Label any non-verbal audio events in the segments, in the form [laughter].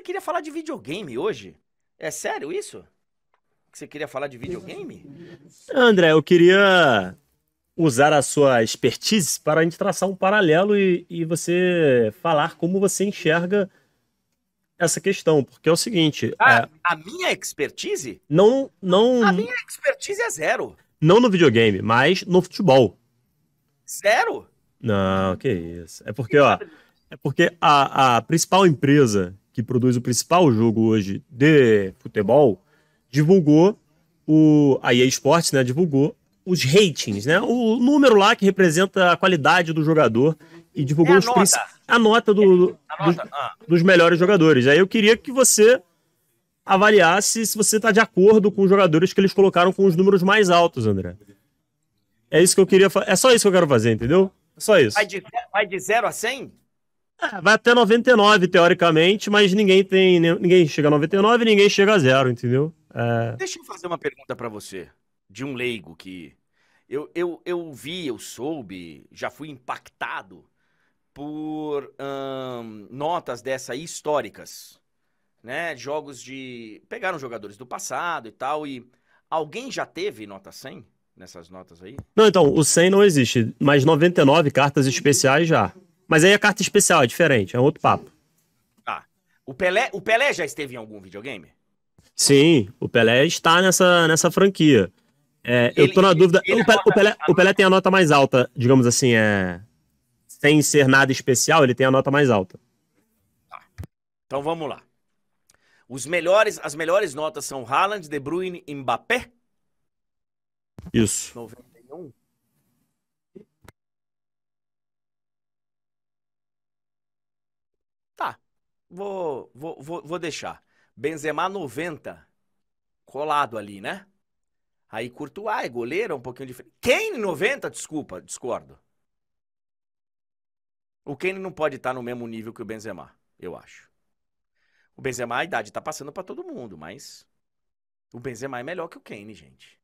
Você queria falar de videogame hoje? É sério isso? Que você queria falar de videogame? André, eu queria usar a sua expertise para a gente traçar um paralelo e, e você falar como você enxerga essa questão, porque é o seguinte. Ah, é... A minha expertise? Não, não. A minha expertise é zero. Não no videogame, mas no futebol. Zero? Não, que isso. É porque, ó. É porque a, a principal empresa que produz o principal jogo hoje de futebol, divulgou o a EA Sports, né, divulgou os ratings, né, o número lá que representa a qualidade do jogador e divulgou é a, nota. a nota, do, a nota? Dos, ah. dos melhores jogadores. Aí eu queria que você avaliasse se você está de acordo com os jogadores que eles colocaram com os números mais altos, André. É isso que eu queria, é só isso que eu quero fazer, entendeu? É só isso. Vai de 0 a 100? É, vai até 99, teoricamente, mas ninguém tem. Ninguém chega a 99 ninguém chega a zero, entendeu? É... Deixa eu fazer uma pergunta para você, de um leigo que. Eu, eu, eu vi, eu soube, já fui impactado por hum, notas dessa históricas, né? Jogos de. Pegaram jogadores do passado e tal, e alguém já teve nota 100 nessas notas aí? Não, então, o 100 não existe, mas 99 cartas especiais já. Mas aí a carta especial é diferente, é outro papo. Ah, o Pelé, o Pelé já esteve em algum videogame? Sim, o Pelé está nessa, nessa franquia. É, ele, eu tô na dúvida. o, Pelé, o, Pelé, o, Pelé, tem a nota mais alta, digamos assim, é. Sem ser nada especial, ele tem a nota mais alta. Tá. Então vamos lá. Os melhores, as melhores notas são Haaland, De Bruyne e Mbappé? Isso. 90. Vou, vou, vou, vou deixar. Benzema 90, colado ali, né? Aí Courtois, é goleiro, é um pouquinho diferente. Kane 90, desculpa, discordo. O Kane não pode estar no mesmo nível que o Benzema, eu acho. O Benzema, a idade tá passando para todo mundo, mas o Benzema é melhor que o Kane, gente.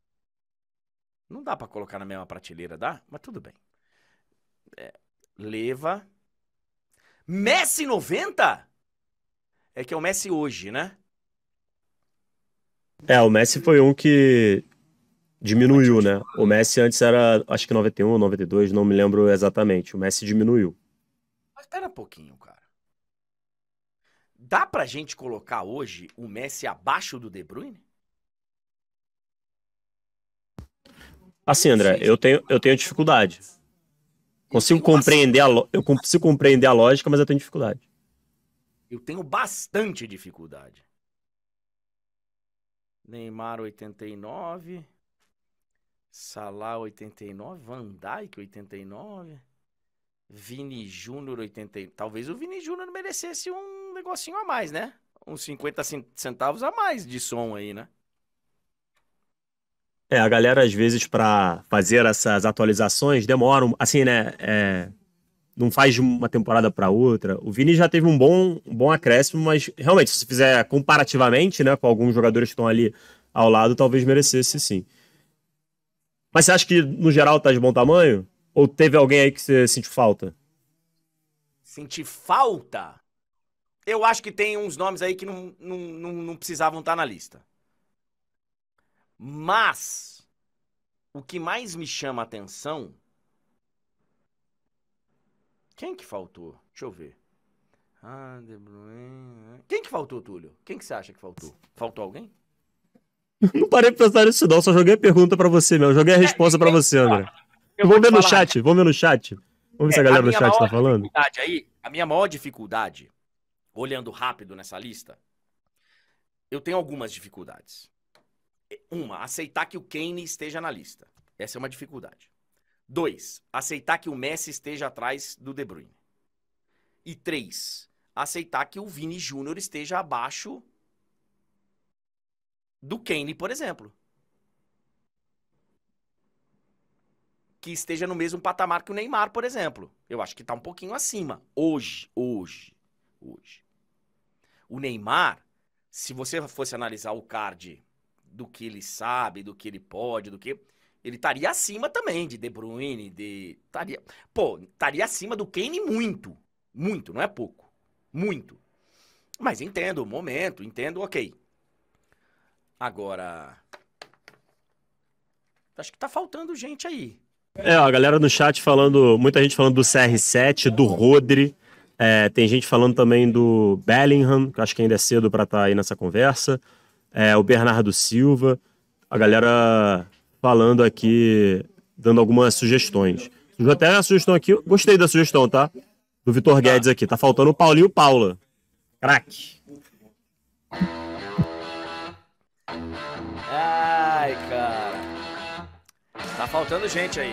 Não dá para colocar na mesma prateleira, dá? Mas tudo bem. É, leva. Messi 90? é que é o Messi hoje, né? É, o Messi foi um que diminuiu, né? O Messi antes era, acho que 91 ou 92, não me lembro exatamente. O Messi diminuiu. Mas pera um pouquinho, cara. Dá pra gente colocar hoje o Messi abaixo do De Bruyne? Assim, André, eu tenho, eu tenho dificuldade. Consigo compreender a, eu consigo compreender a lógica, mas eu tenho dificuldade. Eu tenho bastante dificuldade. Neymar 89, Salah 89, Van Dijk 89, Vini Júnior 89. Talvez o Vini Júnior merecesse um negocinho a mais, né? Uns 50 centavos a mais de som aí, né? É, a galera às vezes para fazer essas atualizações demora, assim, né? É, não faz de uma temporada para outra. O Vini já teve um bom, um bom acréscimo, mas realmente, se fizer comparativamente, né, com alguns jogadores que estão ali ao lado, talvez merecesse sim. Mas você acha que, no geral, tá de bom tamanho? Ou teve alguém aí que você sentiu falta? Senti falta? Eu acho que tem uns nomes aí que não, não, não, não precisavam estar tá na lista. Mas, o que mais me chama a atenção quem que faltou? Deixa eu ver. Ah, De Bruyne. Né? Quem que faltou, Túlio? Quem que você acha que faltou? Faltou alguém? [laughs] Não parei pra pensar nisso, não. Só joguei a pergunta pra você, meu. Joguei a é, resposta é, pra então, você, André. Eu vou ver no chat, vamos ver no chat. Vamos ver é, se a é, galera a no chat tá falando. Aí, a minha maior dificuldade, olhando rápido nessa lista, eu tenho algumas dificuldades. Uma, aceitar que o Kane esteja na lista. Essa é uma dificuldade. Dois, aceitar que o Messi esteja atrás do De Bruyne. E três, aceitar que o Vini Júnior esteja abaixo do Kane, por exemplo. Que esteja no mesmo patamar que o Neymar, por exemplo. Eu acho que está um pouquinho acima. Hoje, hoje, hoje. O Neymar, se você fosse analisar o card do que ele sabe, do que ele pode, do que ele estaria acima também de De Bruyne, de. estaria pô, estaria acima do Kane muito. Muito, não é pouco. Muito. Mas entendo o momento, entendo, ok. Agora. Acho que tá faltando gente aí. É, ó, a galera no chat falando, muita gente falando do CR7, do Rodri. É, tem gente falando também do Bellingham, que acho que ainda é cedo para estar tá aí nessa conversa. É, o Bernardo Silva. A galera falando aqui, dando algumas sugestões. Surgiu até a sugestão aqui, gostei da sugestão, tá? Do Vitor tá. Guedes aqui. Tá faltando o Paulinho Paula. Crack. Ai, cara. Tá faltando gente aí.